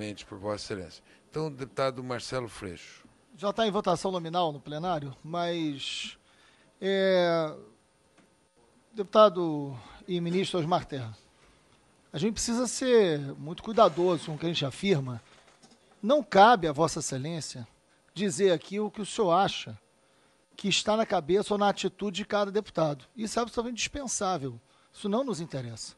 Mente, por Vossa Excelência. Então, deputado Marcelo Freixo. Já está em votação nominal no plenário, mas. É, deputado e ministro Osmar Terra, a gente precisa ser muito cuidadoso com o que a gente afirma. Não cabe a Vossa Excelência dizer aqui o que o senhor acha que está na cabeça ou na atitude de cada deputado. Isso é absolutamente dispensável. Isso não nos interessa.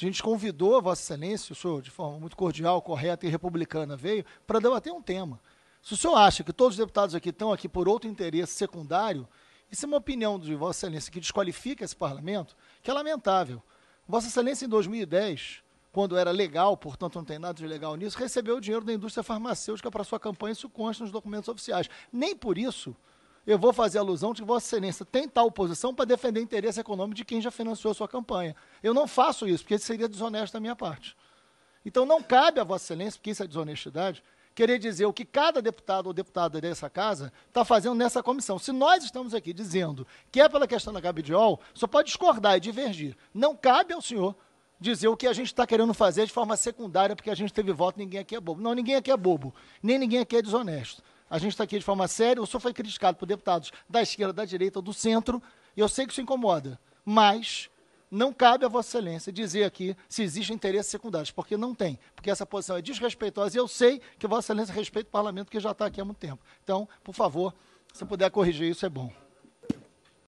A gente convidou Vossa Excelência, o senhor, de forma muito cordial, correta e republicana, veio para debater um tema. Se o senhor acha que todos os deputados aqui estão aqui por outro interesse secundário, isso é uma opinião de Vossa Excelência que desqualifica esse parlamento, que é lamentável. Vossa Excelência, em 2010, quando era legal, portanto não tem nada de legal nisso, recebeu o dinheiro da indústria farmacêutica para sua campanha, isso consta nos documentos oficiais. Nem por isso eu vou fazer alusão de que Vossa Excelência tem tal posição para defender interesse econômico de quem já financiou sua campanha. Eu não faço isso, porque seria desonesto da minha parte. Então não cabe a Vossa Excelência, porque isso é desonestidade, querer dizer o que cada deputado ou deputada dessa casa está fazendo nessa comissão. Se nós estamos aqui dizendo que é pela questão da Gabidiol, só pode discordar e divergir. Não cabe ao senhor dizer o que a gente está querendo fazer de forma secundária, porque a gente teve voto, ninguém aqui é bobo. Não, ninguém aqui é bobo, nem ninguém aqui é desonesto. A gente está aqui de forma séria. O senhor foi criticado por deputados da esquerda, da direita, do centro, e eu sei que isso incomoda. Mas não cabe a Vossa Excelência dizer aqui se existem interesses secundários, porque não tem, porque essa posição é desrespeitosa e eu sei que Vossa Excelência respeita o parlamento que já está aqui há muito tempo. Então, por favor, se puder corrigir isso, é bom.